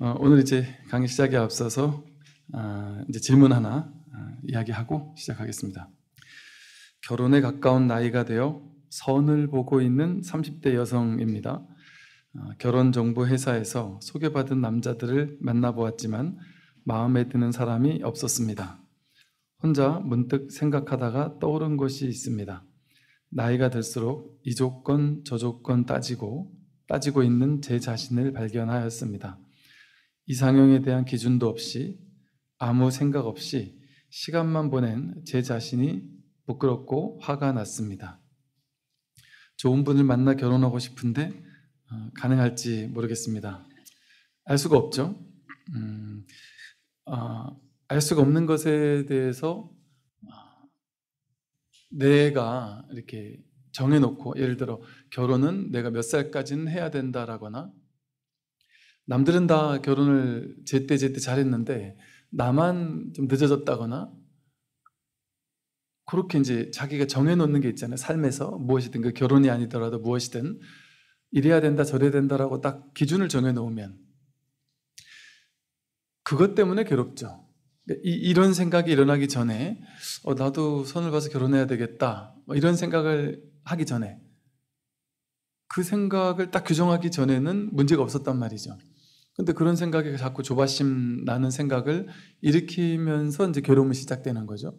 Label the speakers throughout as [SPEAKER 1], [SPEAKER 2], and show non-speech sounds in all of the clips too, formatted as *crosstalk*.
[SPEAKER 1] 어, 오늘 이제 강의 시작에 앞서서 아, 이제 질문 하나 아, 이야기하고 시작하겠습니다. 결혼에 가까운 나이가 되어 선을 보고 있는 30대 여성입니다. 아, 결혼 정보 회사에서 소개받은 남자들을 만나보았지만 마음에 드는 사람이 없었습니다. 혼자 문득 생각하다가 떠오른 것이 있습니다. 나이가 들수록 이 조건 저 조건 따지고 따지고 있는 제 자신을 발견하였습니다. 이상형에 대한 기준도 없이 아무 생각 없이 시간만 보낸 제 자신이 부끄럽고 화가 났습니다. 좋은 분을 만나 결혼하고 싶은데 어, 가능할지 모르겠습니다. 알 수가 없죠. 음, 어, 알 수가 없는 것에 대해서 어, 내가 이렇게 정해놓고 예를 들어 결혼은 내가 몇 살까지는 해야 된다라거나 남들은 다 결혼을 제때 제때 잘했는데 나만 좀 늦어졌다거나 그렇게 이제 자기가 정해놓는 게 있잖아요. 삶에서 무엇이든 그 결혼이 아니더라도 무엇이든 이래야 된다 저래야 된다라고 딱 기준을 정해놓으면 그것 때문에 괴롭죠. 네, 이, 런 생각이 일어나기 전에 어, 나도 선을 봐서 결혼해야 되겠다 뭐 이런 생각을 하기 전에 그 생각을 딱 규정하기 전에는 문제가 없었단 말이죠. 근데 그런 생각에 자꾸 조바심 나는 생각을 일으키면서 이제 괴로움이 시작되는 거죠.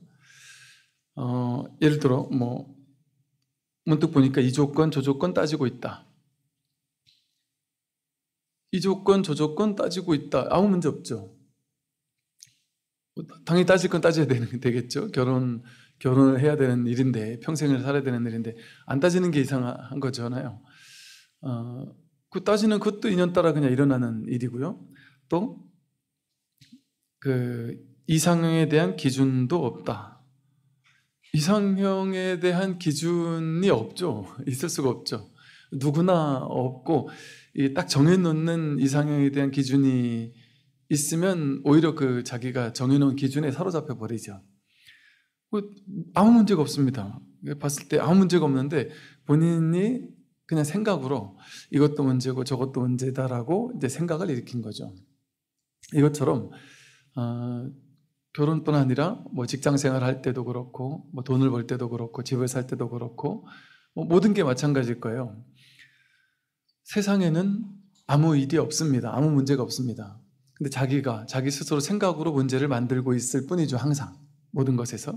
[SPEAKER 1] 어, 예를 들어, 뭐, 문득 보니까 이 조건, 저 조건 따지고 있다. 이 조건, 저 조건 따지고 있다. 아무 문제 없죠. 뭐 당연히 따질 건 따져야 되는, *laughs* 되겠죠. 결혼, 결혼을 해야 되는 일인데, 평생을 살아야 되는 일인데, 안 따지는 게 이상한 거잖아요. 어, 그 따지는 그것도 인연따라 그냥 일어나는 일이고요. 또 그 이상형에 대한 기준도 없다. 이상형에 대한 기준이 없죠. 있을 수가 없죠. 누구나 없고 딱 정해놓는 이상형에 대한 기준이 있으면 오히려 그 자기가 정해놓은 기준에 사로잡혀 버리죠. 그 아무 문제가 없습니다. 봤을 때 아무 문제가 없는데 본인이 그냥 생각으로 이것도 문제고 저것도 문제다라고 이제 생각을 일으킨 거죠. 이것처럼 어, 결혼뿐 아니라 뭐 직장 생활할 때도 그렇고 뭐 돈을 벌 때도 그렇고 집을 살 때도 그렇고 뭐 모든 게 마찬가지일 거예요. 세상에는 아무 일이 없습니다. 아무 문제가 없습니다. 근데 자기가 자기 스스로 생각으로 문제를 만들고 있을 뿐이죠. 항상 모든 것에서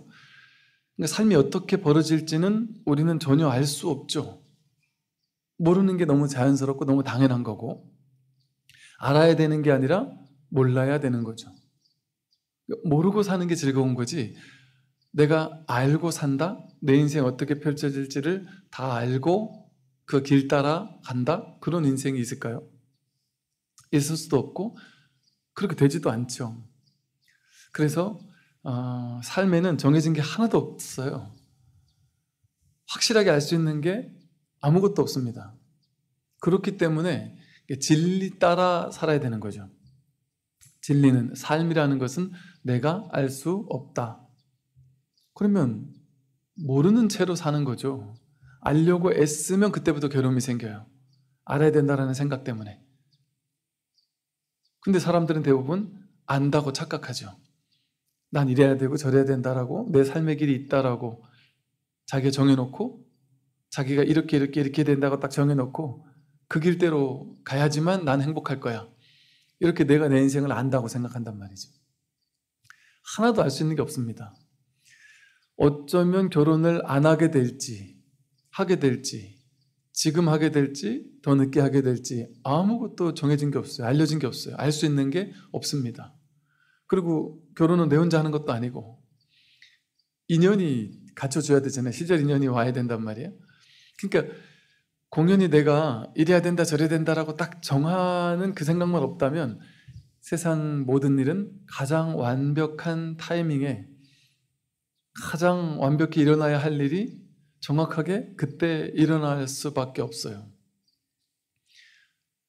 [SPEAKER 1] 그러니까 삶이 어떻게 벌어질지는 우리는 전혀 알 수 없죠. 모르는 게 너무 자연스럽고 너무 당연한 거고 알아야 되는 게 아니라 몰라야 되는 거죠. 모르고 사는 게 즐거운 거지 내가 알고 산다? 내 인생 어떻게 펼쳐질지를 다 알고 그 길 따라 간다? 그런 인생이 있을까요? 있을 수도 없고 그렇게 되지도 않죠. 그래서 어, 삶에는 정해진 게 하나도 없어요. 확실하게 알 수 있는 게 아무것도 없습니다. 그렇기 때문에 진리 따라 살아야 되는 거죠. 진리는 삶이라는 것은 내가 알 수 없다. 그러면 모르는 채로 사는 거죠. 알려고 애쓰면 그때부터 괴로움이 생겨요. 알아야 된다라는 생각 때문에. 근데 사람들은 대부분 안다고 착각하죠. 난 이래야 되고 저래야 된다라고 내 삶의 길이 있다라고 자기가 정해놓고 자기가 이렇게 이렇게 이렇게 된다고 딱 정해놓고 그 길대로 가야지만 난 행복할 거야. 이렇게 내가 내 인생을 안다고 생각한단 말이죠. 하나도 알 수 있는 게 없습니다. 어쩌면 결혼을 안 하게 될지, 하게 될지, 지금 하게 될지, 더 늦게 하게 될지, 아무것도 정해진 게 없어요. 알려진 게 없어요. 알 수 있는 게 없습니다. 그리고 결혼은 내 혼자 하는 것도 아니고, 인연이 갖춰줘야 되잖아요. 시절 인연이 와야 된단 말이에요. 그러니까 공연히 내가 이래야 된다 저래야 된다라고 딱 정하는 그 생각만 없다면 세상 모든 일은 가장 완벽한 타이밍에 가장 완벽히 일어나야 할 일이 정확하게 그때 일어날 수밖에 없어요.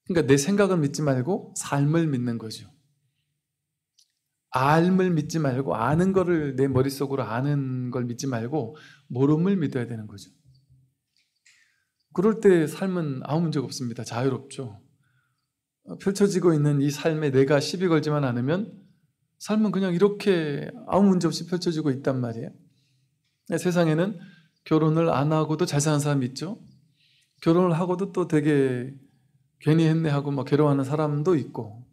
[SPEAKER 1] 그러니까 내 생각을 믿지 말고 삶을 믿는 거죠. 알을 믿지 말고 아는 거를 내 머릿속으로 아는 걸 믿지 말고 모름을 믿어야 되는 거죠. 그럴 때 삶은 아무 문제가 없습니다. 자유롭죠. 어, 펼쳐지고 있는 이 삶에 내가 시비 걸지만 않으면 삶은 그냥 이렇게 아무 문제 없이 펼쳐지고 있단 말이에요. 네, 세상에는 결혼을 안 하고도 잘 사는 사람이 있죠. 결혼을 하고도 또 되게 괜히 했네 하고 막 괴로워하는 사람도 있고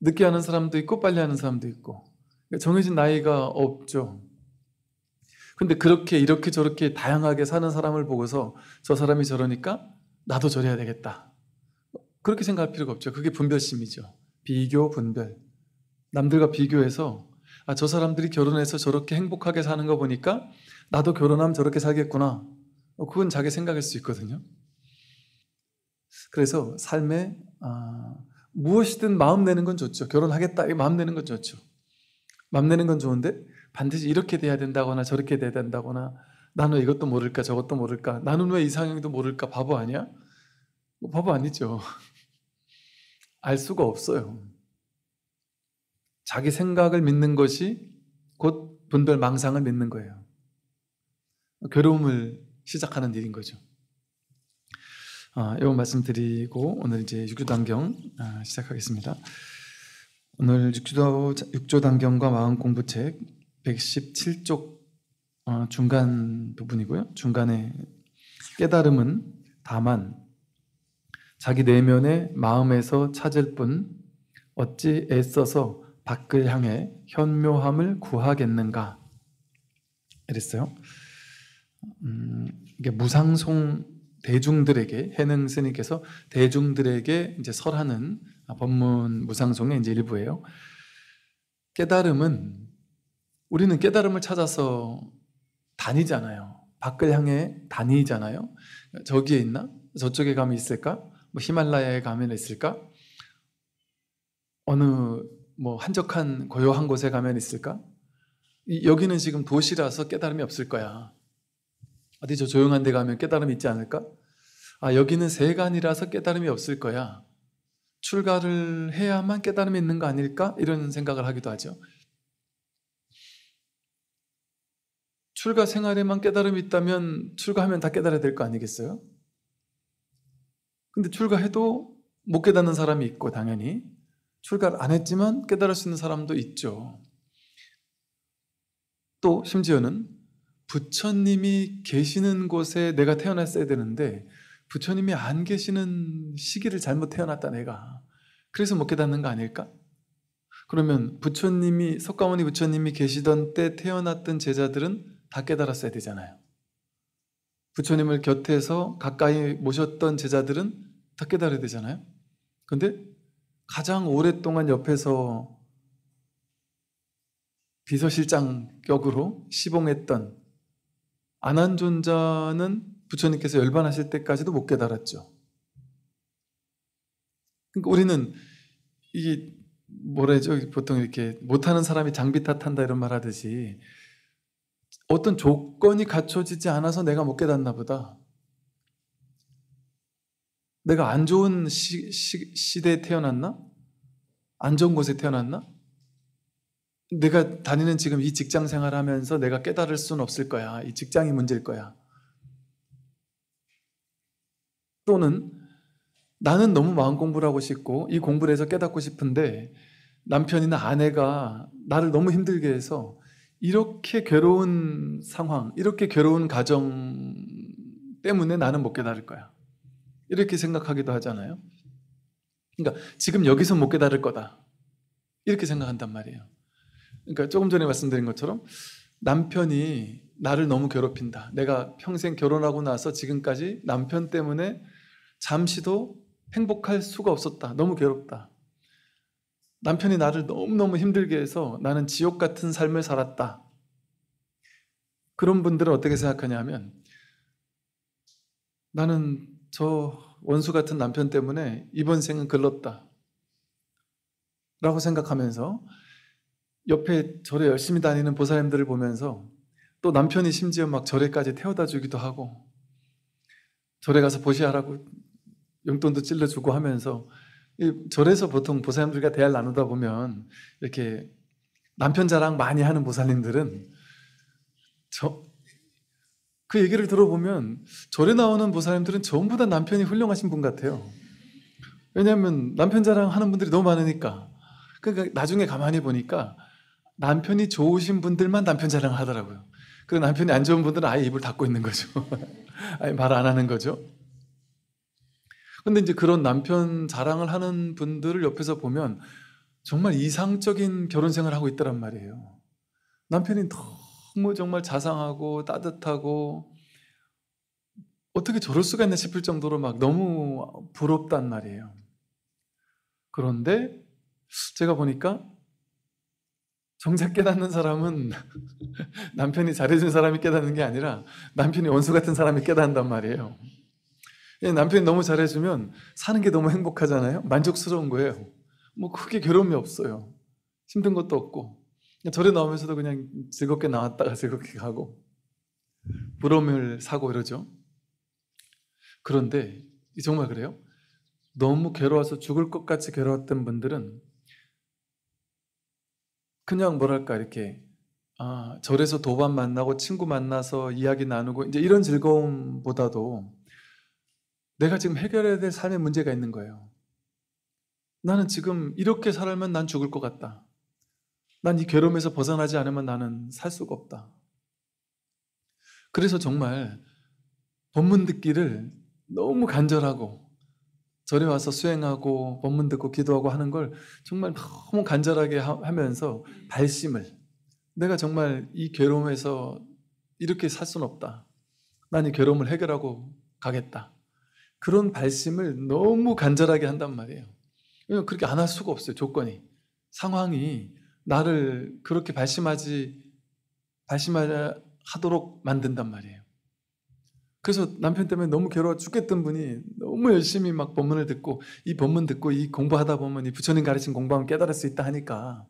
[SPEAKER 1] 늦게 하는 사람도 있고 빨리 하는 사람도 있고 그러니까 정해진 나이가 없죠. 근데 그렇게 이렇게 저렇게 다양하게 사는 사람을 보고서 저 사람이 저러니까 나도 저래야 되겠다. 그렇게 생각할 필요가 없죠. 그게 분별심이죠. 비교, 분별. 남들과 비교해서 아, 저 사람들이 결혼해서 저렇게 행복하게 사는 거 보니까 나도 결혼하면 저렇게 살겠구나. 어, 그건 자기 생각일 수 있거든요. 그래서 삶에 아, 무엇이든 마음 내는 건 좋죠. 결혼하겠다. 마음 내는 건 좋죠. 마음 내는 건 좋은데 반드시 이렇게 돼야 된다거나 저렇게 돼야 된다거나 나는 왜 이것도 모를까 저것도 모를까 나는 왜 이상형도 모를까 바보 아니야? 뭐 바보 아니죠. *laughs* 알 수가 없어요. 자기 생각을 믿는 것이 곧 분별 망상을 믿는 거예요. 괴로움을 시작하는 일인 거죠. 아, 이건 말씀 드리고 오늘 이제 육조 단경 아, 시작하겠습니다. 오늘 육 육조 단경과 마음 공부책 117쪽 어, 중간 부분이고요. 중간에 깨달음은 다만 자기 내면의 마음에서 찾을 뿐 어찌 애써서 밖을 향해 현묘함을 구하겠는가 이랬어요. 음, 이게 무상송 대중들에게 해능 스님께서 대중들에게 이제 설하는 법문 무상송의 이제 일부예요. 깨달음은 우리는 깨달음을 찾아서 다니잖아요. 밖을 향해 다니잖아요. 저기에 있나? 저쪽에 가면 있을까? 뭐 히말라야에 가면 있을까? 어느 뭐 한적한 고요한 곳에 가면 있을까? 여기는 지금 도시라서 깨달음이 없을 거야. 어디 저 조용한 데 가면 깨달음이 있지 않을까? 아, 여기는 세간이라서 깨달음이 없을 거야. 출가를 해야만 깨달음이 있는 거 아닐까? 이런 생각을 하기도 하죠. 출가 생활에만 깨달음이 있다면 출가하면 다 깨달아야 될 거 아니겠어요? 근데 출가해도 못 깨닫는 사람이 있고 당연히 출가를 안 했지만 깨달을 수 있는 사람도 있죠. 또 심지어는 부처님이 계시는 곳에 내가 태어났어야 되는데 부처님이 안 계시는 시기를 잘못 태어났다 내가 그래서 못 깨닫는 거 아닐까? 그러면 부처님이 석가모니 부처님이 계시던 때 태어났던 제자들은 다 깨달았어야 되잖아요. 부처님을 곁에서 가까이 모셨던 제자들은 다 깨달아야 되잖아요. 근데 가장 오랫동안 옆에서 비서실장 격으로 시봉했던 안한존자는 부처님께서 열반하실 때까지도 못 깨달았죠. 그러니까 우리는 이게 뭐라 죠 보통 이렇게 못하는 사람이 장비 탓한다 이런 말 하듯이 어떤 조건이 갖춰지지 않아서 내가 못 깨닫나 보다. 내가 안 좋은 시, 시, 시대에 태어났나? 안 좋은 곳에 태어났나? 내가 다니는 지금 이 직장 생활하면서 내가 깨달을 수는 없을 거야. 이 직장이 문제일 거야. 또는 나는 너무 마음 공부를 하고 싶고 이 공부를 해서 깨닫고 싶은데 남편이나 아내가 나를 너무 힘들게 해서 이렇게 괴로운 상황, 이렇게 괴로운 가정 때문에 나는 못 깨달을 거야. 이렇게 생각하기도 하잖아요. 그러니까 지금 여기서 못 깨달을 거다. 이렇게 생각한단 말이에요. 그러니까 조금 전에 말씀드린 것처럼 남편이 나를 너무 괴롭힌다. 내가 평생 결혼하고 나서 지금까지 남편 때문에 잠시도 행복할 수가 없었다. 너무 괴롭다. 남편이 나를 너무너무 힘들게 해서 나는 지옥 같은 삶을 살았다. 그런 분들은 어떻게 생각하냐면 나는 저 원수 같은 남편 때문에 이번 생은 글렀다. 라고 생각하면서 옆에 절에 열심히 다니는 보살님들을 보면서 또 남편이 심지어 막 절에까지 태워다 주기도 하고 절에 가서 보시하라고 용돈도 찔러주고 하면서 절에서 보통 보살님들과 대화를 나누다 보면 이렇게 남편 자랑 많이 하는 보살님들은 저, 그 얘기를 들어보면 절에 나오는 보살님들은 전부 다 남편이 훌륭하신 분 같아요. 왜냐하면 남편 자랑하는 분들이 너무 많으니까. 그러니까 나중에 가만히 보니까 남편이 좋으신 분들만 남편 자랑하더라고요. 을그 남편이 안 좋은 분들은 아예 입을 닫고 있는 거죠. *laughs* 아예 말 안 하는 거죠. 근데 이제 그런 남편 자랑을 하는 분들을 옆에서 보면 정말 이상적인 결혼 생활을 하고 있다란 말이에요. 남편이 너무 정말 자상하고 따뜻하고 어떻게 저럴 수가 있나 싶을 정도로 막 너무 부럽단 말이에요. 그런데 제가 보니까 정작 깨닫는 사람은 *laughs* 남편이 잘해준 사람이 깨닫는 게 아니라 남편이 원수 같은 사람이 깨닫는단 말이에요. 예, 남편이 너무 잘해주면 사는 게 너무 행복하잖아요. 만족스러운 거예요. 뭐 크게 괴로움이 없어요. 힘든 것도 없고. 절에 나오면서도 그냥 즐겁게 나왔다가 *laughs* 즐겁게 가고. 부러움을 사고 이러죠. 그런데 정말 그래요? 너무 괴로워서 죽을 것 같이 괴로웠던 분들은 그냥 뭐랄까 이렇게 아, 절에서 도반 만나고 친구 만나서 이야기 나누고 이제 이런 즐거움보다도 내가 지금 해결해야 될 삶의 문제가 있는 거예요. 나는 지금 이렇게 살면 난 죽을 것 같다. 난 이 괴로움에서 벗어나지 않으면 나는 살 수가 없다. 그래서 정말 본문 듣기를 너무 간절하고 절에 와서 수행하고 본문 듣고 기도하고 하는 걸 정말 너무 간절하게 하면서 발심을 내가 정말 이 괴로움에서 이렇게 살 수는 없다. 난 이 괴로움을 해결하고 가겠다. 그런 발심을 너무 간절하게 한단 말이에요. 그렇게 안 할 수가 없어요. 조건이. 상황이 나를 그렇게 발심하지, 발심하도록 만든단 말이에요. 그래서 남편 때문에 너무 괴로워 죽겠던 분이 너무 열심히 막 본문을 듣고 이 본문 듣고 이 공부하다 보면 이 부처님 가르친 공부하면 깨달을 수 있다 하니까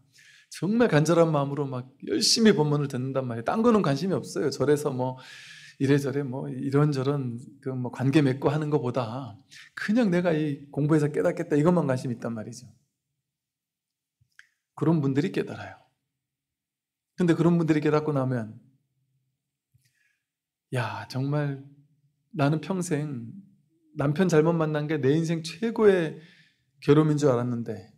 [SPEAKER 1] 정말 간절한 마음으로 막 열심히 본문을 듣는단 말이에요. 딴 거는 관심이 없어요. 절에서 뭐 이래저래 뭐 이런저런 그 뭐 관계 맺고 하는 것보다 그냥 내가 이 공부해서 깨닫겠다 이것만 관심 있단 말이죠. 그런 분들이 깨달아요. 근데 그런 분들이 깨닫고 나면 야 정말 나는 평생 남편 잘못 만난 게 내 인생 최고의 괴로움인 줄 알았는데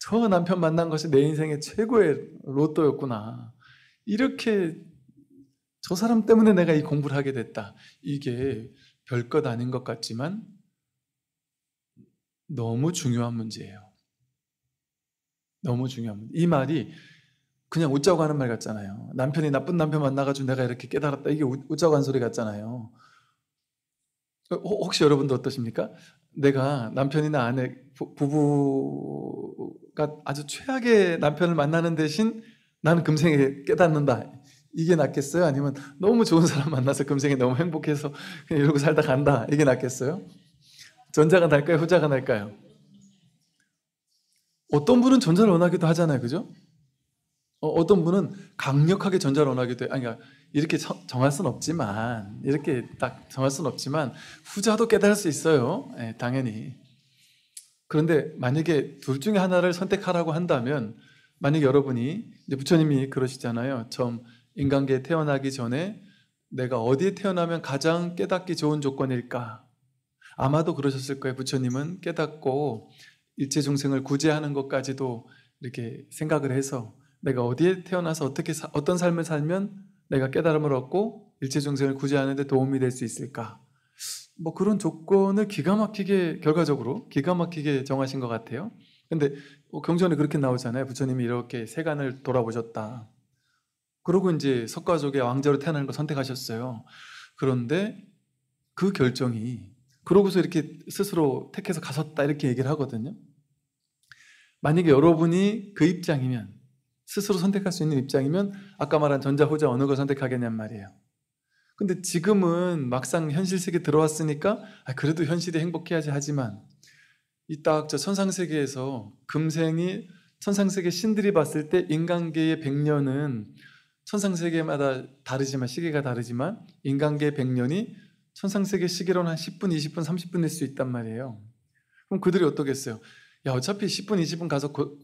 [SPEAKER 1] 저 남편 만난 것이 내 인생의 최고의 로또였구나. 이렇게 저 사람 때문에 내가 이 공부를 하게 됐다. 이게 별 것 아닌 것 같지만 너무 중요한 문제예요. 너무 중요한 문제. 이 말이 그냥 웃자고 하는 말 같잖아요. 남편이 나쁜 남편 만나가지고 내가 이렇게 깨달았다. 이게 웃자고 한 소리 같잖아요. 어, 어, 혹시 여러분도 어떠십니까? 내가 남편이나 아내, 부부가 아주 최악의 남편을 만나는 대신 나는 금생에 깨닫는다. 이게 낫겠어요? 아니면 너무 좋은 사람 만나서 금생에 너무 행복해서 그냥 이러고 살다 간다. 이게 낫겠어요? 전자가 날까요? 후자가 날까요? 어떤 분은 전자를 원하기도 하잖아요. 그죠? 어, 떤 분은 강력하게 전자를 원하기도 해요. 아니, 그러니까 이렇게 정할 순 없지만, 이렇게 딱 정할 순 없지만, 후자도 깨달을 수 있어요. 네, 당연히. 그런데 만약에 둘 중에 하나를 선택하라고 한다면, 만약 여러분이, 이제 부처님이 그러시잖아요. 좀 인간계에 태어나기 전에 내가 어디에 태어나면 가장 깨닫기 좋은 조건일까? 아마도 그러셨을 거예요. 부처님은 깨닫고 일체 중생을 구제하는 것까지도 이렇게 생각을 해서 내가 어디에 태어나서 어떻게 사, 어떤 삶을 살면 내가 깨달음을 얻고 일체 중생을 구제하는데 도움이 될 수 있을까? 뭐 그런 조건을 기가 막히게 결과적으로 기가 막히게 정하신 것 같아요. 근데 뭐 경전에 그렇게 나오잖아요. 부처님이 이렇게 세간을 돌아보셨다. 그러고 이제 석가족의 왕자로 태어나는 걸 선택하셨어요. 그런데 그 결정이 그러고서 이렇게 스스로 택해서 가섰다 이렇게 얘기를 하거든요. 만약에 여러분이 그 입장이면 스스로 선택할 수 있는 입장이면 아까 말한 전자 호자 어느 걸 선택하겠냔 말이에요. 근데 지금은 막상 현실 세계 들어왔으니까 아, 그래도 현실이 행복해야지 하지만 이 딱 저 천상 세계에서 금생이 천상 세계 신들이 봤을 때 인간계의 100년은 천상 세계마다 다르지만 시계가 다르지만 인간계 100년이 천상 세계 시계로는 한 10분, 20분, 30분일 수 있단 말이에요. 그럼 그들이 어떻겠어요? 야 어차피 10분, 20분 가서 고,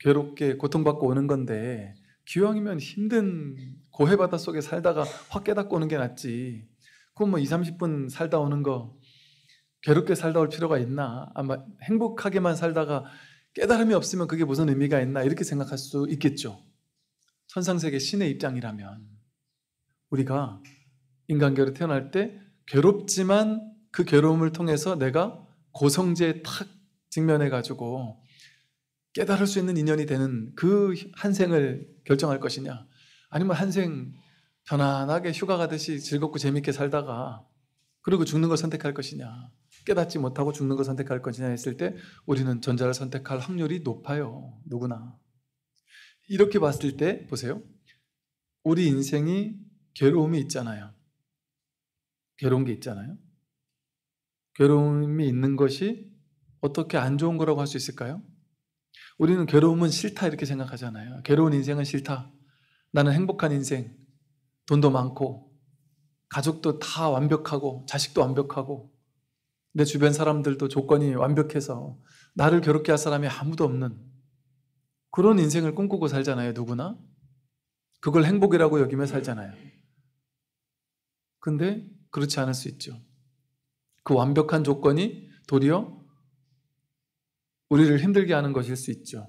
[SPEAKER 1] 괴롭게 고통받고 오는 건데 기왕이면 힘든 고해 바다 속에 살다가 확 깨닫고 오는 게 낫지. 그럼 뭐 2, 30분 살다 오는 거 괴롭게 살다 올 필요가 있나? 아마 행복하게만 살다가 깨달음이 없으면 그게 무슨 의미가 있나? 이렇게 생각할 수 있겠죠. 현상세계 신의 입장이라면 우리가 인간계로 태어날 때 괴롭지만 그 괴로움을 통해서 내가 고성제에 탁 직면해 가지고 깨달을 수 있는 인연이 되는 그 한 생을 결정할 것이냐 아니면 한생 편안하게 휴가 가듯이 즐겁고 재밌게 살다가 그리고 죽는 걸 선택할 것이냐 깨닫지 못하고 죽는 걸 선택할 것이냐 했을 때 우리는 전자를 선택할 확률이 높아요 누구나 이렇게 봤을 때 보세요. 우리 인생이 괴로움이 있잖아요. 괴로운 게 있잖아요. 괴로움이 있는 것이 어떻게 안 좋은 거라고 할 수 있을까요? 우리는 괴로움은 싫다 이렇게 생각하잖아요. 괴로운 인생은 싫다. 나는 행복한 인생. 돈도 많고 가족도 다 완벽하고 자식도 완벽하고 내 주변 사람들도 조건이 완벽해서 나를 괴롭게 할 사람이 아무도 없는 그런 인생을 꿈꾸고 살잖아요, 누구나. 그걸 행복이라고 여기며 살잖아요. 근데 그렇지 않을 수 있죠. 그 완벽한 조건이 도리어 우리를 힘들게 하는 것일 수 있죠.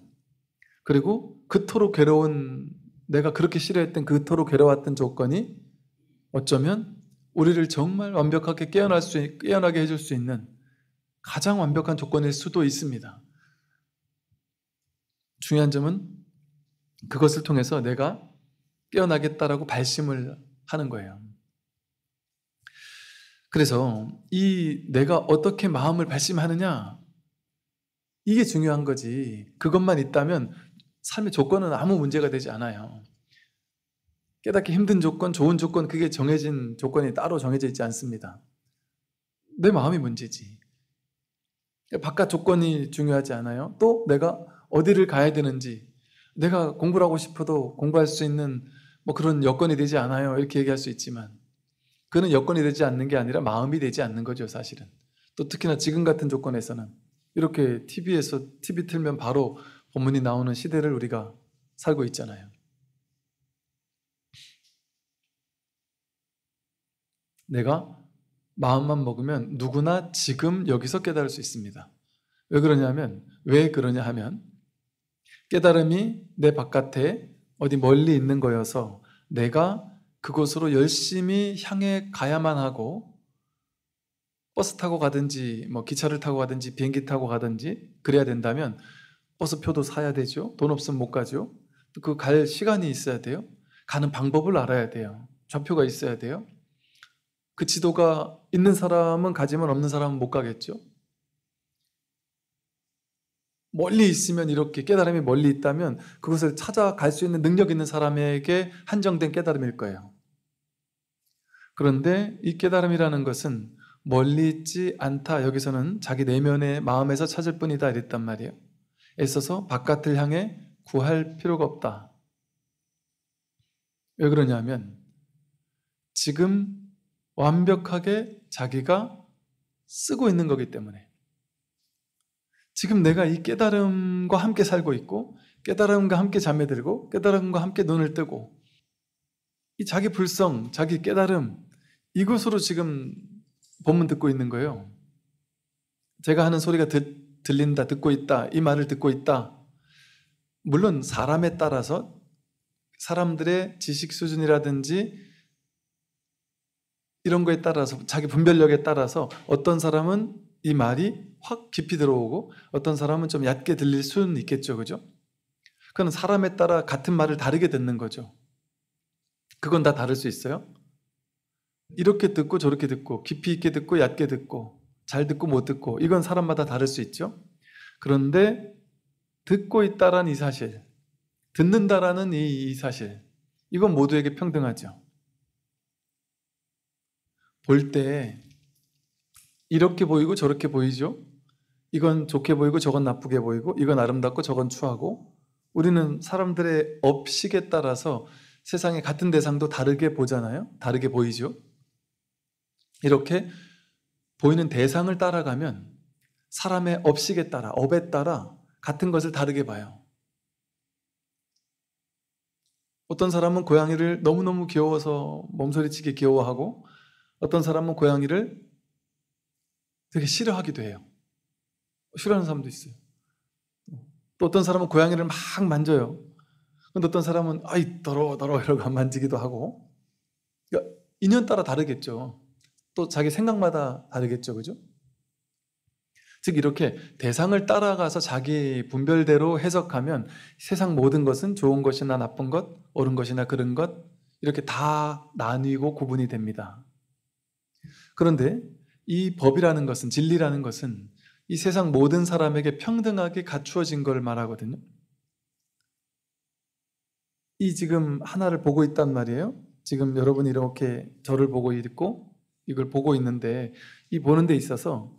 [SPEAKER 1] 그리고 그토록 괴로운 내가 그렇게 싫어했던 그토록 괴로웠던 조건이 어쩌면 우리를 정말 완벽하게 깨어날 수 깨어나게 해줄 수 있는 가장 완벽한 조건일 수도 있습니다. 중요한 점은 그것을 통해서 내가 깨어나겠다라고 발심을 하는 거예요. 그래서 이 내가 어떻게 마음을 발심하느냐 이게 중요한 거지. 그것만 있다면 삶의 조건은 아무 문제가 되지 않아요. 깨닫기 힘든 조건, 좋은 조건, 그게 정해진 조건이 따로 정해져 있지 않습니다. 내 마음이 문제지. 바깥 조건이 중요하지 않아요. 또 내가 어디를 가야 되는지 내가 공부를 하고 싶어도 공부할 수 있는 뭐 그런 여건이 되지 않아요. 이렇게 얘기할 수 있지만 그는 여건이 되지 않는 게 아니라 마음이 되지 않는 거죠, 사실은. 또 특히나 지금 같은 조건에서는 이렇게 TV에서 TV 틀면 바로 본문이 나오는 시대를 우리가 살고 있잖아요. 내가 마음만 먹으면 누구나 지금 여기서 깨달을 수 있습니다. 왜 그러냐면 왜 그러냐 하면 깨달음이 내 바깥에 어디 멀리 있는 거여서 내가 그곳으로 열심히 향해 가야만 하고 버스 타고 가든지 뭐 기차를 타고 가든지 비행기 타고 가든지 그래야 된다면 버스 표도 사야 되죠. 돈 없으면 못 가죠. 그 갈 시간이 있어야 돼요. 가는 방법을 알아야 돼요. 좌표가 있어야 돼요. 그 지도가 있는 사람은 가지만 없는 사람은 못 가겠죠. 멀리 있으면 이렇게 깨달음이 멀리 있다면 그것을 찾아갈 수 있는 능력 있는 사람에게 한정된 깨달음일 거예요. 그런데 이 깨달음이라는 것은 멀리 있지 않다. 여기서는 자기 내면의 마음에서 찾을 뿐이다. 이랬단 말이에요. 애써서 바깥을 향해 구할 필요가 없다. 왜 그러냐면 지금 완벽하게 자기가 쓰고 있는 거기 때문에 지금 내가 이 깨달음과 함께 살고 있고 깨달음과 함께 잠에 들고 깨달음과 함께 눈을 뜨고 이 자기 불성, 자기 깨달음 이곳으로 지금 본문 듣고 있는 거예요. 제가 하는 소리가 듣, 들린다, 듣고 있다, 이 말을 듣고 있다. 물론 사람에 따라서 사람들의 지식 수준이라든지 이런 거에 따라서 자기 분별력에 따라서 어떤 사람은 이 말이 확 깊이 들어오고 어떤 사람은 좀 얕게 들릴 수는 있겠죠. 그죠? 그건 사람에 따라 같은 말을 다르게 듣는 거죠. 그건 다 다를 수 있어요. 이렇게 듣고 저렇게 듣고 깊이 있게 듣고 얕게 듣고 잘 듣고 못 듣고 이건 사람마다 다를 수 있죠. 그런데 듣고 있다란이 사실, 듣는다라는 이, 이 사실, 이건 모두에게 평등하죠. 볼때 이렇게 보이고 저렇게 보이죠? 이건 좋게 보이고 저건 나쁘게 보이고 이건 아름답고 저건 추하고 우리는 사람들의 업식에 따라서 세상의 같은 대상도 다르게 보잖아요. 다르게 보이죠. 이렇게 보이는 대상을 따라가면 사람의 업식에 따라 업에 따라 같은 것을 다르게 봐요. 어떤 사람은 고양이를 너무너무 귀여워서 몸소리치게 귀여워하고 어떤 사람은 고양이를 되게 싫어하기도 해요. 싫어하는 사람도 있어요. 또 어떤 사람은 고양이를 막 만져요. 근데 어떤 사람은 아이 더러워 더러워 이러고 안 만지기도 하고 그러니까 인연 따라 다르겠죠. 또 자기 생각마다 다르겠죠, 그죠? 즉 이렇게 대상을 따라가서 자기 분별대로 해석하면 세상 모든 것은 좋은 것이나 나쁜 것, 옳은 것이나 그른 것 이렇게 다 나뉘고 구분이 됩니다. 그런데 이 법이라는 것은 진리라는 것은 이 세상 모든 사람에게 평등하게 갖추어진 걸 말하거든요. 이 지금 하나를 보고 있단 말이에요. 지금 여러분이 렇게 저를 보고 있고 이걸 보고 있는데 이 보는 데 있어서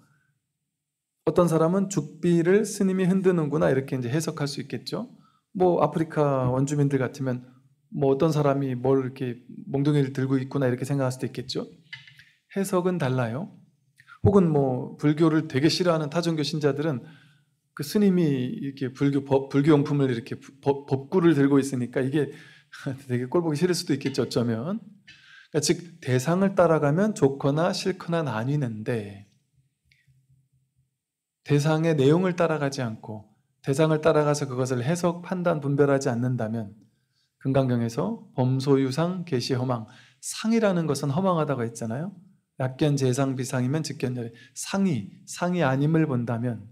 [SPEAKER 1] 어떤 사람은 죽비를 스님이 흔드는구나 이렇게 이제 해석할 수 있겠죠. 뭐 아프리카 원주민들 같으면 뭐 어떤 사람이 뭘 이렇게 몽둥이를 들고 있구나 이렇게 생각할 수도 있겠죠. 해석은 달라요. 혹은 뭐 불교를 되게 싫어하는 타종교 신자들은 그 스님이 이렇게 불교 법, 불교 용품을 이렇게 법, 법구를 들고 있으니까 이게 *laughs* 되게 꼴보기 싫을 수도 있겠죠 어쩌면 그러니까 즉 대상을 따라가면 좋거나 싫거나 나뉘는데 대상의 내용을 따라가지 않고 대상을 따라가서 그것을 해석, 판단, 분별하지 않는다면 금강경에서 범소유상, 계시, 허망 상이라는 것은 허망하다고 했잖아요 약견, 재상, 비상이면 직견열이 상이, 상이 아님을 본다면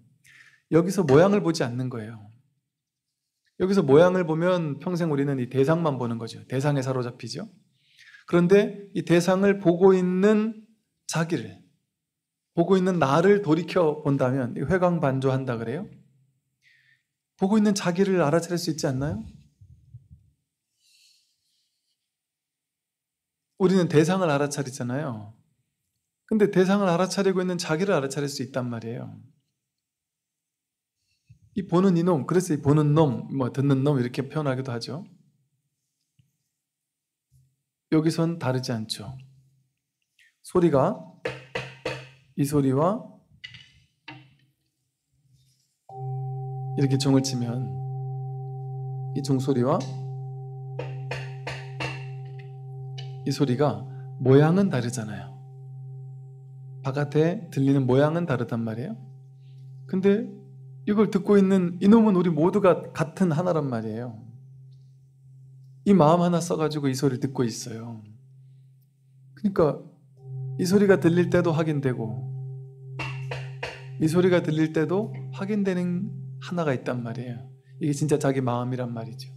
[SPEAKER 1] 여기서 모양을 보지 않는 거예요. 여기서 모양을 보면 평생 우리는 이 대상만 보는 거죠. 대상에 사로잡히죠. 그런데 이 대상을 보고 있는 자기를, 보고 있는 나를 돌이켜 본다면 회광반조한다 그래요? 보고 있는 자기를 알아차릴 수 있지 않나요? 우리는 대상을 알아차리잖아요. 근데 대상을 알아차리고 있는 자기를 알아차릴 수 있단 말이에요. 이 보는 이놈, 그래서 이 보는 놈, 뭐 듣는 놈 이렇게 표현하기도 하죠. 여기선 다르지 않죠. 소리가 이 소리와 이렇게 종을 치면 이 종소리와 이 소리가 모양은 다르잖아요. 바깥에 들리는 모양은 다르단 말이에요. 근데 이걸 듣고 있는 이놈은 우리 모두가 같은 하나란 말이에요. 이 마음 하나 써가지고 이 소리를 듣고 있어요. 그러니까 이 소리가 들릴 때도 확인되고 이 소리가 들릴 때도 확인되는 하나가 있단 말이에요. 이게 진짜 자기 마음이란 말이죠.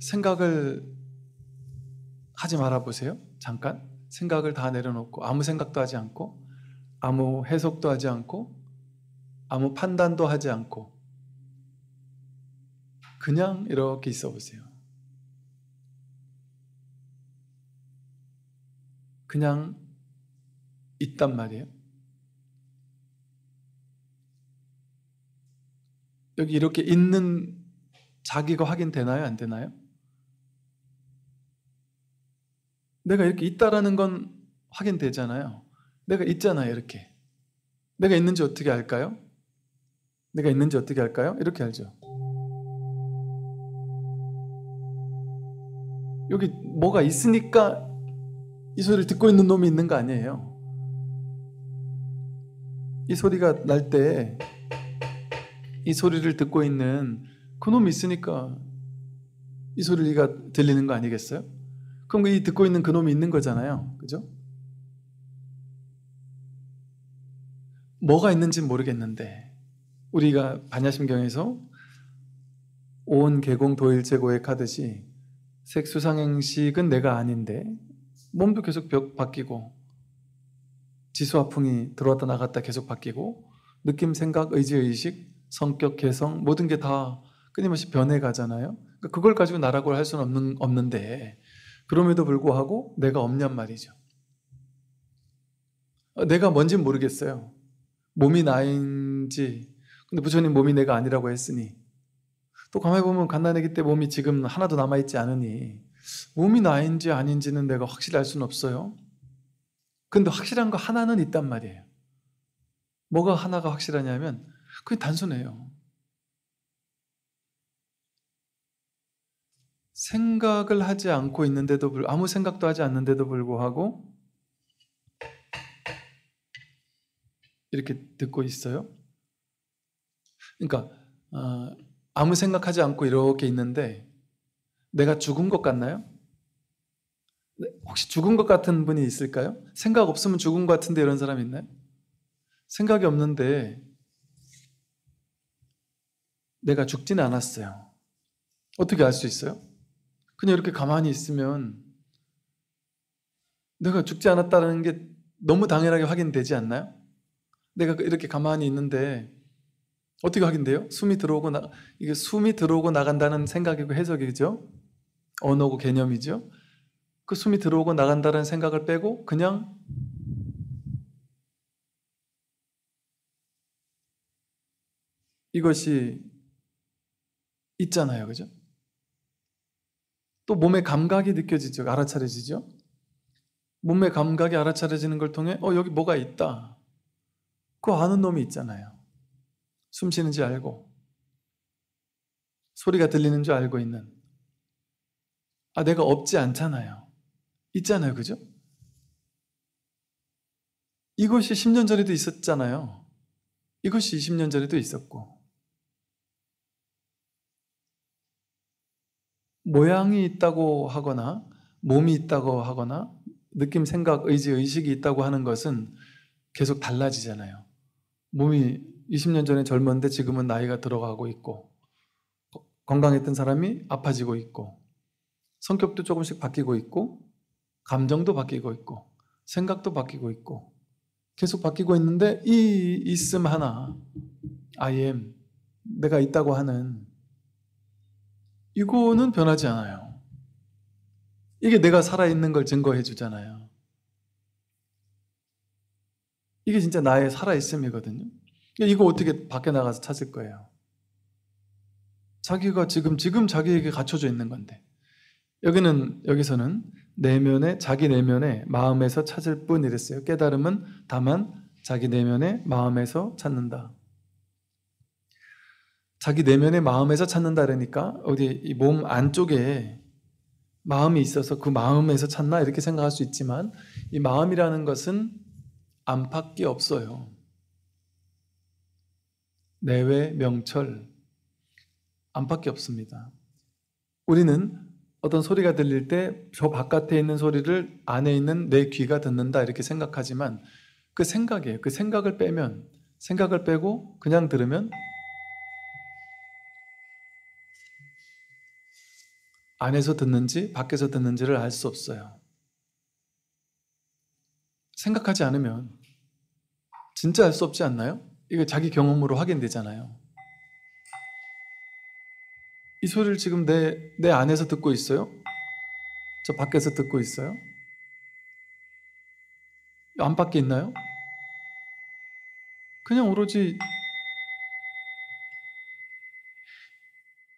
[SPEAKER 1] 생각을 하지 말아 보세요. 잠깐. 생각을 다 내려놓고 아무 생각도 하지 않고 아무 해석도 하지 않고 아무 판단도 하지 않고 그냥 이렇게 있어 보세요. 그냥 있단 말이에요. 여기 이렇게 있는 자기가 확인되나요? 안 되나요? 내가 이렇게 있다라는 건 확인되잖아요. 내가 있잖아요, 이렇게. 내가 있는지 어떻게 알까요? 내가 있는지 어떻게 알까요? 이렇게 알죠. 여기 뭐가 있으니까 이 소리를 듣고 있는 놈이 있는 거 아니에요. 이 소리가 날 때 이 소리를 듣고 있는 그놈이 있으니까 이 소리가 들리는 거 아니겠어요? 그럼 이 듣고 있는 그놈이 있는 거잖아요. 그죠? 뭐가 있는지 모르겠는데 우리가 반야심경에서 온 개공 도일제 고액하듯이 색수상행식은 내가 아닌데 몸도 계속 바뀌고 지수화풍이 들어왔다 나갔다 계속 바뀌고 느낌, 생각, 의지, 의식, 성격, 개성 모든 게 다 끊임없이 변해가잖아요. 그러니까 그걸 가지고 나라고 할 수는 없는, 없는데 그럼에도 불구하고 내가 없냔 말이죠. 어, 내가 뭔진 모르겠어요. 몸이 나인지. 근데 부처님 몸이 내가 아니라고 했으니. 또 가만히 보면 갓난아기 때 몸이 지금 하나도 남아있지 않으니 몸이 나인지 아닌지는 내가 확실히 수는 없어요. 근데 확실한 거 하나는 있단 말이에요. 뭐가 하나가 확실하냐면 그게 단순해요. 생각을 하지 않고 있는데도 불구하고 아무 생각도 하지 않는데도 불구하고 이렇게 듣고 있어요. 그러니까 어, 아무 생각하지 않고 이렇게 있는데 내가 죽은 것 같나요? 네, 혹시 죽은 것 같은 분이 있을까요? 생각 없으면 죽은 것 같은데 이런 사람 있나요? 생각이 없는데 내가 죽지는 않았어요. 어떻게 알 수 있어요? 그냥 이렇게 가만히 있으면 내가 죽지 않았다는 게 너무 당연하게 확인되지 않나요? 내가 이렇게 가만히 있는데 어떻게 확인돼요? 숨이 들어오고 나 이게 숨이 들어오고 나간다는 생각이고 해석이죠. 언어고 개념이죠. 그 숨이 들어오고 나간다는 생각을 빼고 그냥 이것이 있잖아요. 그죠? 또 몸의 감각이 느껴지죠. 알아차려지죠. 몸의 감각이 알아차려지는 걸 통해 어 여기 뭐가 있다. 그 아는 놈이 있잖아요. 숨 쉬는지 알고 소리가 들리는 줄 알고 있는 아 내가 없지 않잖아요. 있잖아요. 그죠? 이것이 10년 전에도 있었잖아요. 이것이 20년 전에도 있었고 모양이 있다고 하거나 몸이 있다고 하거나 느낌, 생각, 의지, 의식이 있다고 하는 것은 계속 달라지잖아요. 몸이 20년 전에 젊었는데 지금은 나이가 들어가고 있고 건강했던 사람이 아파지고 있고 성격도 조금씩 바뀌고 있고 감정도 바뀌고 있고 생각도 바뀌고 있고 계속 바뀌고 있는데 이 있음 하나 I am 내가 있다고 하는 이거는 변하지 않아요. 이게 내가 살아있는 걸 증거해 주잖아요. 이게 진짜 나의 살아있음이거든요. 그러니까 이거 어떻게 밖에 나가서 찾을 거예요? 자기가 지금, 지금 자기에게 갖춰져 있는 건데. 여기는, 여기서는 내면에, 자기 내면에 마음에서 찾을 뿐 이랬어요. 깨달음은 다만 자기 내면에 마음에서 찾는다. 자기 내면의 마음에서 찾는다 그러니까 어디 몸 안쪽에 마음이 있어서 그 마음에서 찾나 이렇게 생각할 수 있지만 이 마음이라는 것은 안팎이 없어요. 내외 명철 안팎이 없습니다. 우리는 어떤 소리가 들릴 때 저 바깥에 있는 소리를 안에 있는 내 귀가 듣는다 이렇게 생각하지만 그 생각이에요. 그 생각을 빼면 생각을 빼고 그냥 들으면 안에서 듣는지 밖에서 듣는지를 알 수 없어요. 생각하지 않으면 진짜 알 수 없지 않나요? 이게 자기 경험으로 확인되잖아요. 이 소리를 지금 내, 내 안에서 듣고 있어요? 저 밖에서 듣고 있어요? 안밖에 있나요? 그냥 오로지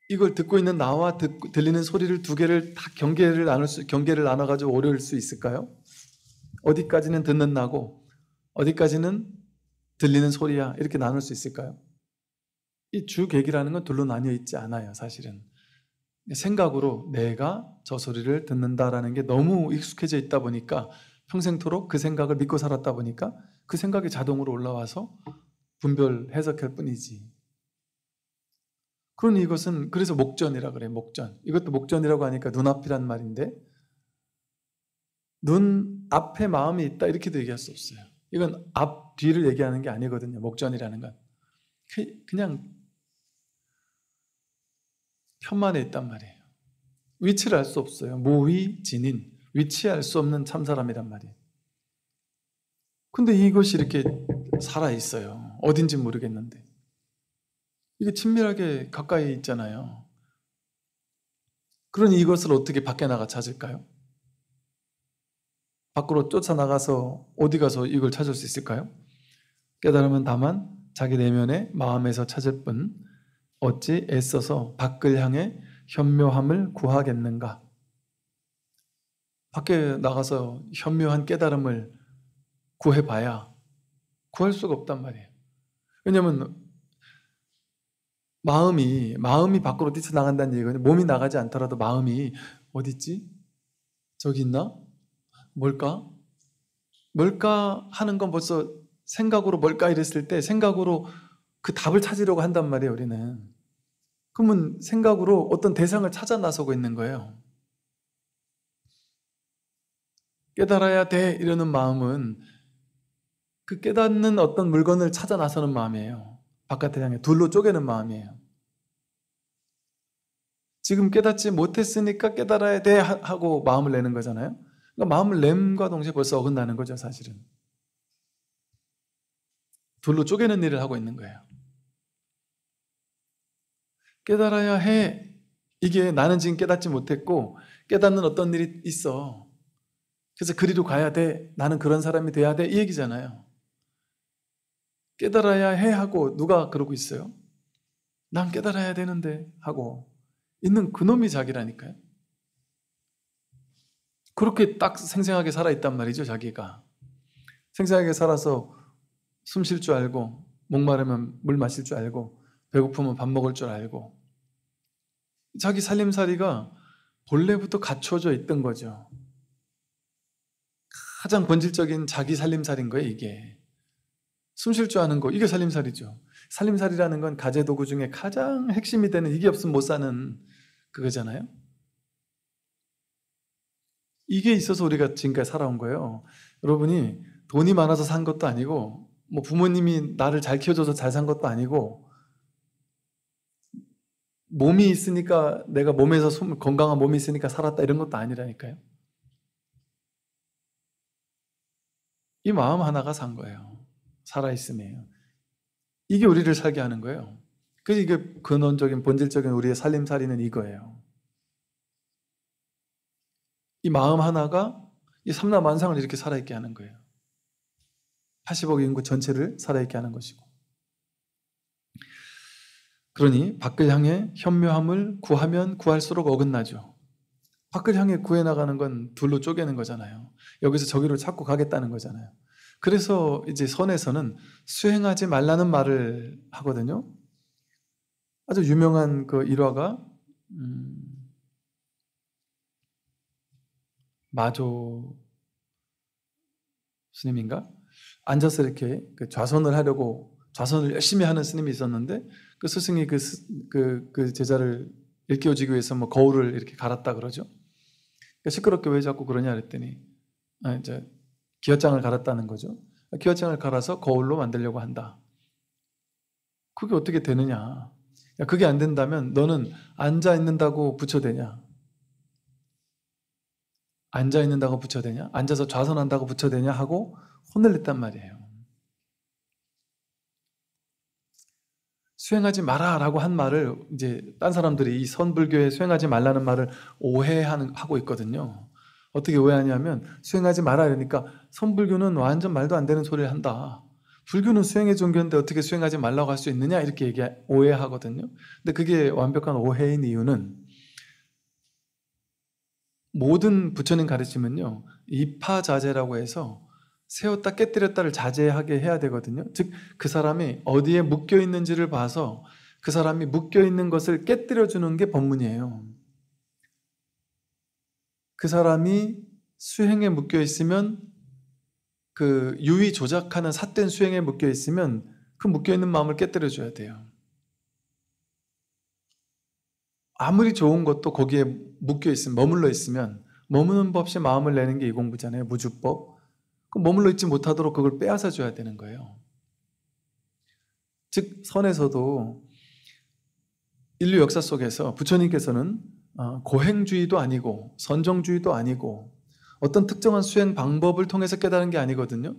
[SPEAKER 1] 이걸 듣고 있는 나와 듣 들리는 소리를 두 개를 다 경계를 나눌 수, 경계를 나눠가지고 오려울 수 있을까요? 어디까지는 듣는 나고, 어디까지는 들리는 소리야. 이렇게 나눌 수 있을까요? 이 주객이라는 건 둘로 나뉘어 있지 않아요, 사실은. 생각으로 내가 저 소리를 듣는다라는 게 너무 익숙해져 있다 보니까 평생토록 그 생각을 믿고 살았다 보니까 그 생각이 자동으로 올라와서 분별 해석할 뿐이지. 그런 이것은 그래서 목전이라 그래 목전. 이것도 목전이라고 하니까 눈앞이란 말인데 눈 앞에 마음이 있다 이렇게도 얘기할 수 없어요. 이건 앞 뒤를 얘기하는 게 아니거든요. 목전이라는 건 그 그냥 편만에 있단 말이에요. 위치를 알 수 없어요. 무위진인 위치 할수 없는 참 사람이란 말이에요. 근데 이것이 이렇게 살아 있어요. 어딘지 모르겠는데 이게 친밀하게 가까이 있잖아요. 그러 이것을 어떻게 밖에 나가 찾을까요? 밖으로 쫓아나가서 어디 가서 이걸 찾을 수 있을까요? 깨달음은 다만 자기 내면의 마음에서 찾을 뿐 어찌 애써서 밖을 향해 현묘함을 구하겠는가? 밖에 나가서 현묘한 깨달음을 구해봐야 구할 수가 없단 말이에요. 왜냐하면 마음이 마음이 밖으로 뛰쳐나간다는 얘기거든요. 몸이 나가지 않더라도 마음이 어디 있지? 저기 있나? 뭘까? 뭘까 하는 건 벌써 생각으로 뭘까 이랬을 때 생각으로 그 답을 찾으려고 한단 말이에요, 우리는. 그러면 생각으로 어떤 대상을 찾아 나서고 있는 거예요. 깨달아야 돼 이러는 마음은 그 깨닫는 어떤 물건을 찾아 나서는 마음이에요. 바깥을 향해 둘로 쪼개는 마음이에요. 지금 깨닫지 못했으니까 깨달아야 돼 하고 마음을 내는 거잖아요. 그러니까 마음을 냄과 동시에 벌써 어긋나는 거죠, 사실은. 둘로 쪼개는 일을 하고 있는 거예요. 깨달아야 해. 이게 나는 지금 깨닫지 못했고 깨닫는 어떤 일이 있어. 그래서 그리로 가야 돼. 나는 그런 사람이 돼야 돼. 이 얘기잖아요. 깨달아야 해 하고 누가 그러고 있어요? 난 깨달아야 되는데 하고 있는 그놈이 자기라니까요. 그렇게 딱 생생하게 살아있단 말이죠, 자기가. 생생하게 살아서 숨 쉴 줄 알고, 목마르면 물 마실 줄 알고, 배고프면 밥 먹을 줄 알고. 자기 살림살이가 본래부터 갖춰져 있던 거죠. 가장 본질적인 자기 살림살인 거예요, 이게. 숨쉴줄 아는 거 이게 살림살이죠. 살림살이라는 건 가재도구 중에 가장 핵심이 되는 이게 없으면 못 사는 그거잖아요. 이게 있어서 우리가 지금까지 살아온 거예요. 여러분이 돈이 많아서 산 것도 아니고 뭐 부모님이 나를 잘 키워줘서 잘 산 것도 아니고 몸이 있으니까 내가 몸에서 건강한 몸이 있으니까 살았다 이런 것도 아니라니까요. 이 마음 하나가 산 거예요. 살아있음이에요. 이게 우리를 살게 하는 거예요. 그래서 이게 근원적인, 본질적인 우리의 살림살이는 이거예요. 이 마음 하나가 이 삼라만상을 이렇게 살아있게 하는 거예요. 80억 인구 전체를 살아있게 하는 것이고. 그러니 밖을 향해 현묘함을 구하면 구할수록 어긋나죠. 밖을 향해 구해 나가는 건 둘로 쪼개는 거잖아요. 여기서 저기로 찾고 가겠다는 거잖아요. 그래서 이제 선에서는 수행하지 말라는 말을 하거든요. 아주 유명한 그 일화가 음, 마조 스님인가 앉아서 이렇게 그 좌선을 하려고 좌선을 열심히 하는 스님이 있었는데 그 스승이 그, 그, 그 제자를 일깨워주기 위해서 뭐 거울을 이렇게 갈았다 그러죠. 그러니까 시끄럽게 왜 자꾸 그러냐 그랬더니 아, 이제 기어장을 갈았다는 거죠. 기어장을 갈아서 거울로 만들려고 한다. 그게 어떻게 되느냐. 그게 안 된다면 너는 앉아있는다고 부처되냐? 앉아있는다고 부처되냐? 앉아서 좌선한다고 부처되냐? 하고 혼을 냈단 말이에요. 수행하지 마라 라고 한 말을 이제 딴 사람들이 이 선불교에 수행하지 말라는 말을 오해 하고 있거든요. 어떻게 오해하냐면 수행하지 마라 이러니까 선불교는 완전 말도 안 되는 소리를 한다. 불교는 수행의 종교인데 어떻게 수행하지 말라고 할 수 있느냐 이렇게 얘기 오해하거든요. 근데 그게 완벽한 오해인 이유는 모든 부처님 가르침은요 입하자재라고 해서 세웠다 깨뜨렸다를 자제하게 해야 되거든요. 즉 그 사람이 어디에 묶여 있는지를 봐서 그 사람이 묶여 있는 것을 깨뜨려 주는 게 법문이에요. 그 사람이 수행에 묶여 있으면 그 유의 조작하는 삿된 수행에 묶여 있으면 그 묶여 있는 마음을 깨뜨려 줘야 돼요. 아무리 좋은 것도 거기에 묶여 있으면 머물러 있으면 머무는 법 없이 마음을 내는 게 이 공부잖아요. 무주법. 그 머물러 있지 못하도록 그걸 빼앗아 줘야 되는 거예요. 즉 선에서도 인류 역사 속에서 부처님께서는 어, 고행주의도 아니고 선정주의도 아니고 어떤 특정한 수행 방법을 통해서 깨달은 게 아니거든요.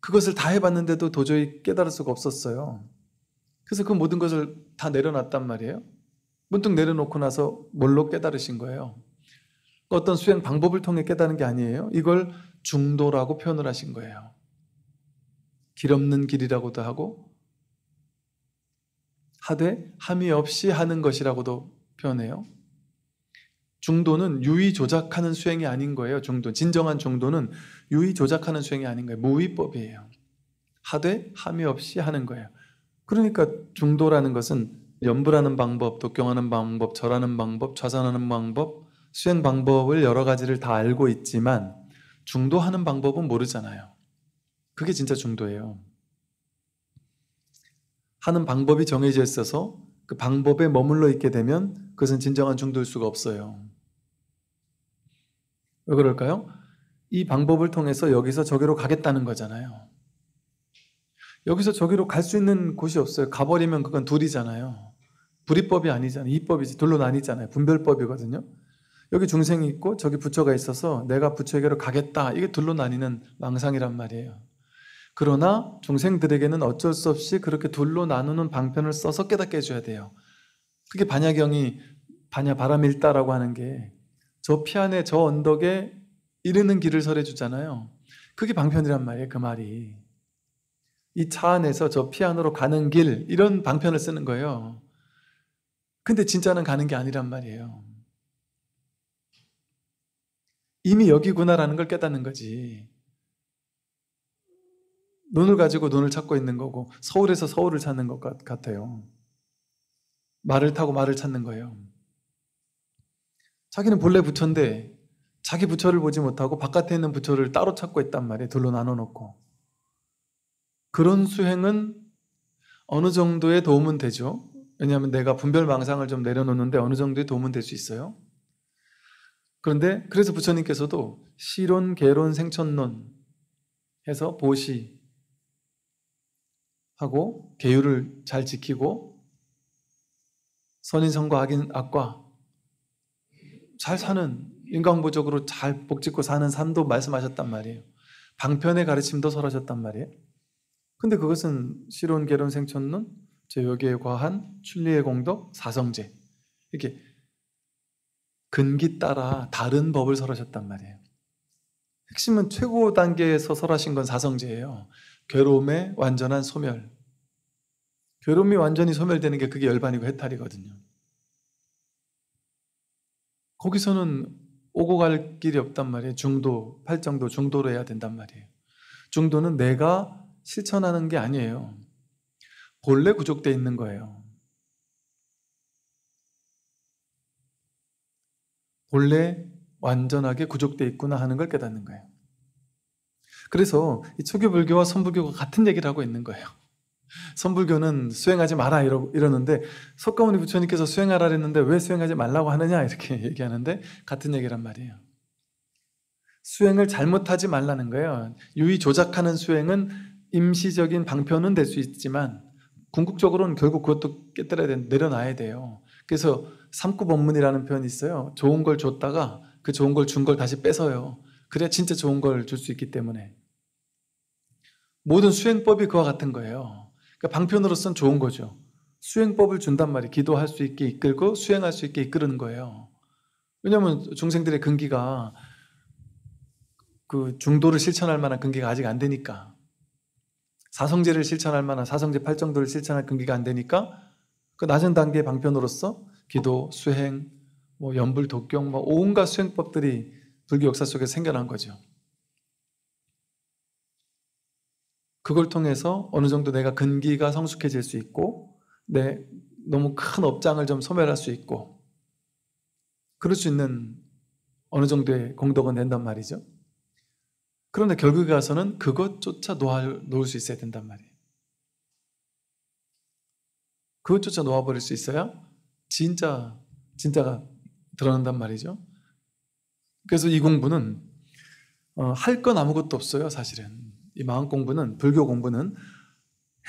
[SPEAKER 1] 그것을 다 해봤는데도 도저히 깨달을 수가 없었어요. 그래서 그 모든 것을 다 내려놨단 말이에요. 문득 내려놓고 나서 뭘로 깨달으신 거예요. 어떤 수행 방법을 통해 깨달은 게 아니에요. 이걸 중도라고 표현을 하신 거예요. 길 없는 길이라고도 하고 하되 함이 없이 하는 것이라고도 표현해요. 중도는 유의 조작하는 수행이 아닌 거예요. 중도 진정한 중도는 유의 조작하는 수행이 아닌 거예요. 무위법이에요. 하되 함이 없이 하는 거예요. 그러니까 중도라는 것은 염불하는 방법, 독경하는 방법, 절하는 방법, 좌산하는 방법, 수행 방법을 여러 가지를 다 알고 있지만 중도하는 방법은 모르잖아요. 그게 진짜 중도예요. 하는 방법이 정해져 있어서 그 방법에 머물러 있게 되면 그것은 진정한 중도일 수가 없어요. 왜 그럴까요? 이 방법을 통해서 여기서 저기로 가겠다는 거잖아요. 여기서 저기로 갈 수 있는 곳이 없어요. 가버리면 그건 둘이잖아요. 불이법이 아니잖아요. 이법이지. 둘로 나뉘잖아요. 분별법이거든요. 여기 중생이 있고 저기 부처가 있어서 내가 부처에게로 가겠다. 이게 둘로 나뉘는 망상이란 말이에요. 그러나 중생들에게는 어쩔 수 없이 그렇게 둘로 나누는 방편을 써서 깨닫게 해줘야 돼요. 그게 반야경이 반야 바람일다라고 하는 게저 피안에 저 언덕에 이르는 길을 설해 주잖아요. 그게 방편이란 말이에요. 그 말이. 이 차 안에서 저 피안으로 가는 길 이런 방편을 쓰는 거예요. 근데 진짜는 가는 게 아니란 말이에요. 이미 여기구나라는 걸 깨닫는 거지. 눈을 가지고 눈을 찾고 있는 거고 서울에서 서울을 찾는 것 같아요. 말을 타고 말을 찾는 거예요. 자기는 본래 부처인데 자기 부처를 보지 못하고 바깥에 있는 부처를 따로 찾고 있단 말이에요. 둘로 나눠 놓고. 그런 수행은 어느 정도의 도움은 되죠. 왜냐하면 내가 분별망상을 좀 내려놓는데 어느 정도의 도움은 될 수 있어요. 그런데 그래서 부처님께서도 시론, 개론, 생천론 해서 보시 하고 계율을 잘 지키고 선인성과 악인 악과 잘 사는 인간보적으로 잘 복짓고 사는 삶도 말씀하셨단 말이에요. 방편의 가르침도 설하셨단 말이에요. 근데 그것은 실온 개론 생천론, 제욕의 과한, 출리의 공덕, 사성제 이렇게 근기 따라 다른 법을 설하셨단 말이에요. 핵심은 최고 단계에서 설하신 건 사성제예요. 괴로움의 완전한 소멸. 괴로움이 완전히 소멸되는 게 그게 열반이고 해탈이거든요. 거기서는 오고 갈 길이 없단 말이에요. 중도, 팔정도, 중도로 해야 된단 말이에요. 중도는 내가 실천하는 게 아니에요. 본래 구족되어 있는 거예요. 본래 완전하게 구족되어 있구나 하는 걸 깨닫는 거예요. 그래서 이 초교불교와 선부교가 같은 얘기를 하고 있는 거예요. 선불교는 수행하지 마라 이러, 이러는데 석가모니 부처님께서 수행하라 했는데 왜 수행하지 말라고 하느냐 이렇게 *laughs* 얘기하는데 같은 얘기란 말이에요. 수행을 잘못하지 말라는 거예요. 유의 조작하는 수행은 임시적인 방편은 될 수 있지만 궁극적으로는 결국 그것도 깨뜨려야 돼, 내려놔야 돼요. 그래서 삼구법문이라는 표현이 있어요. 좋은 걸 줬다가 그 좋은 걸 준 걸 다시 뺏어요. 그래야 진짜 좋은 걸 줄 수 있기 때문에. 모든 수행법이 그와 같은 거예요. 그러니까 방편으로선 좋은 거죠. 수행법을 준단 말이 기도할 수 있게 이끌고 수행할 수 있게 이끄는 거예요. 왜냐하면 중생들의 근기가 그 중도를 실천할 만한 근기가 아직 안 되니까 사성제를 실천할 만한 사성제 팔정도를 실천할 근기가 안 되니까 그 낮은 단계의 방편으로서 기도, 수행, 뭐 연불, 독경, 뭐 온갖 수행법들이 불교 역사 속에 생겨난 거죠. 그걸 통해서 어느 정도 내가 근기가 성숙해질 수 있고 내 너무 큰 업장을 좀 소멸할 수 있고 그럴 수 있는 어느 정도의 공덕은 낸단 말이죠. 그런데 결국에 가서는 그것조차 놓을 수 있어야 된단 말이에요. 그것조차 놓아버릴 수 있어야 진짜, 진짜가 드러난단 말이죠. 그래서 이 공부는 어, 할건 아무것도 없어요, 사실은. 이 마음 공부는 불교 공부는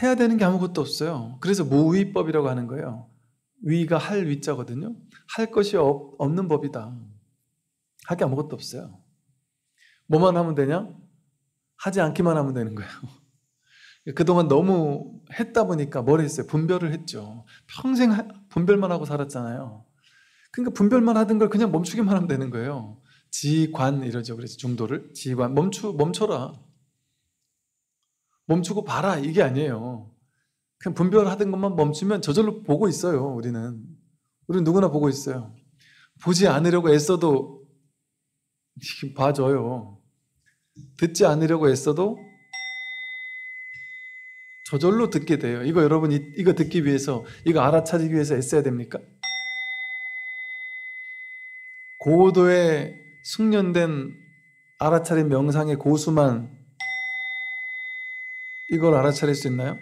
[SPEAKER 1] 해야 되는 게 아무것도 없어요. 그래서 무위법이라고 하는 거예요. 위가 할 위자거든요. 할 것이 없, 없는 법이다. 할 게 아무것도 없어요. 뭐만 하면 되냐? 하지 않기만 하면 되는 거예요. *laughs* 그동안 너무 했다 보니까 뭘 했어요? 분별을 했죠. 평생 분별만 하고 살았잖아요. 그러니까 분별만 하던 걸 그냥 멈추기만 하면 되는 거예요. 지관 이러죠. 그래서 중도를 지관 멈추 멈춰라. 멈추고 봐라 이게 아니에요. 그냥 분별하던 것만 멈추면 저절로 보고 있어요. 우리는 우리는 누구나 보고 있어요. 보지 않으려고 애써도 봐줘요. 듣지 않으려고 애써도 저절로 듣게 돼요. 이거 여러분 이, 이거 듣기 위해서 이거 알아차리기 위해서 애써야 됩니까? 고도의 숙련된 알아차림 명상의 고수만 이걸 알아차릴 수 있나요?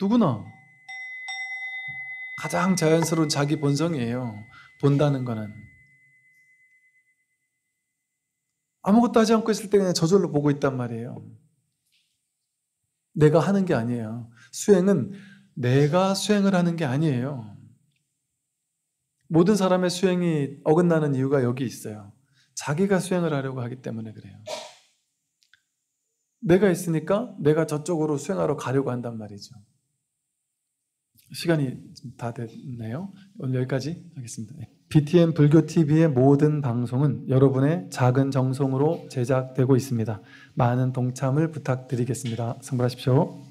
[SPEAKER 1] 누구나 가장 자연스러운 자기 본성이에요. 본다는 거는. 아무것도 하지 않고 있을 때 그냥 저절로 보고 있단 말이에요. 내가 하는 게 아니에요. 수행은 내가 수행을 하는 게 아니에요. 모든 사람의 수행이 어긋나는 이유가 여기 있어요. 자기가 수행을 하려고 하기 때문에 그래요. 내가 있으니까 내가 저쪽으로 수행하러 가려고 한단 말이죠. 시간이 다 됐네요. 오늘 여기까지 하겠습니다. 네. BTN 불교 TV의 모든 방송은 여러분의 작은 정성으로 제작되고 있습니다. 많은 동참을 부탁드리겠습니다. 성불하십시오.